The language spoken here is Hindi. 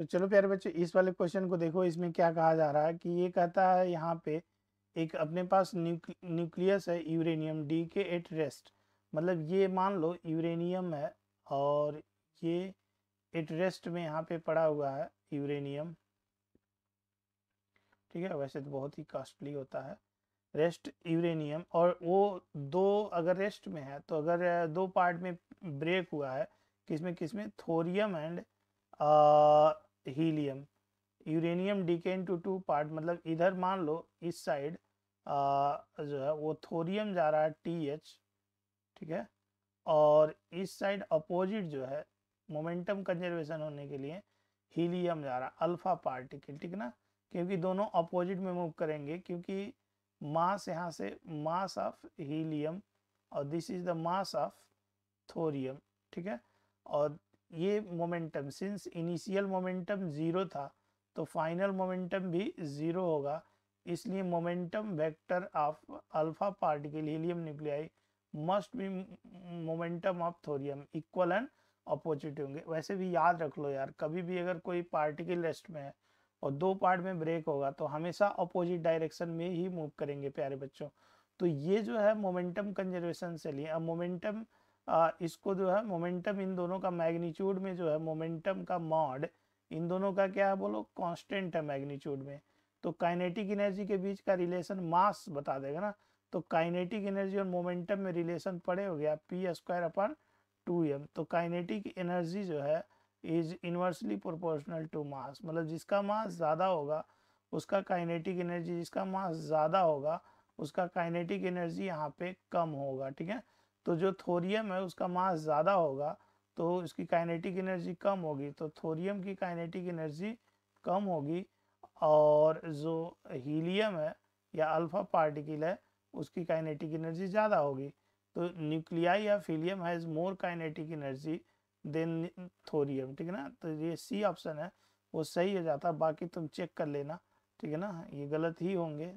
तो चलो प्यारे बच्चों इस वाले क्वेश्चन को देखो इसमें क्या कहा जा रहा है कि ये कहता है यहाँ पे एक अपने पास न्यूक्लियस है uranium decay at rest मतलब ये मान लो यूरेनियम है और ये एट रेस्ट में यहाँ पे पड़ा हुआ है यूरेनियम ठीक है वैसे तो बहुत ही कॉस्टली होता है रेस्ट यूरेनियम और वो दो अगर रेस्ट में है तो अगर दो पार्ट में ब्रेक हुआ है किसमें किसमें thorium and helium uranium decay into two part मतलब इधर मान लो इस साइड जो है वो थोरियम जा रहा है टी एच ठीक है और इस साइड अपोजिट जो है मोमेंटम कंजर्वेशन होने के लिए हीलियम जा रहा है अल्फा पार्टिकल ठीक ना क्योंकि दोनों अपोजिट में मूव करेंगे क्योंकि मास यहाँ से मास ऑफ हीलियम और this is the mass of thorium ठीक है और ये momentum since initial momentum zero था तो फाइनल मोमेंटम भी ज़ीरो होगा इसलिए momentum vector of alpha particle helium nuclei must be momentum of thorium equal and opposite होंगे वैसे भी याद रख लो यार कभी भी अगर कोई पार्टिकल रेस्ट में है और दो पार्ट में ब्रेक होगा तो हमेशा अपोजिट डायरेक्शन में ही मूव करेंगे प्यारे बच्चों तो ये जो है मोमेंटम कंजर्वेशन से लिए अब मोमेंटम इसको जो है मोमेंटम इन दोनों का मैग्नीट्यूड में जो है मोमेंटम का मॉड इन दोनों का क्या है बोलो कांस्टेंट है मैग्नीट्यूड में तो काइनेटिक एनर्जी के बीच का रिलेशन मास बता देगा ना तो काइनेटिक एनर्जी और मोमेंटम में रिलेशन पड़े हो गया P square upon two M तो काइनेटिक एनर्जी जो है is inversely proportional to mass मतलब जिसका मास ज़्यादा होगा उसका काइनेटिक एनर्जी जिसका मास ज़्यादा होगा उसका काइनेटिक एनर्जी यहाँ पे कम होगा ठीक है तो जो थोरियम है उसका मास ज़्यादा होगा तो इसकी काइनेटिक एनर्जी कम होगी तो थोरियम की काइनेटिक एनर्जी कम होगी और जो हीलियम है या अल्फा पार्टिकल है उसकी काइनेटिक एनर्जी ज़्यादा होगी तो न्यूक्लियाई या helium has more kinetic energy than thorium ठीक है ना तो ये सी ऑप्शन है वो सही हो जाता बाकी तुम चेक कर लेना ठीक है ना ये गलत ही होंगे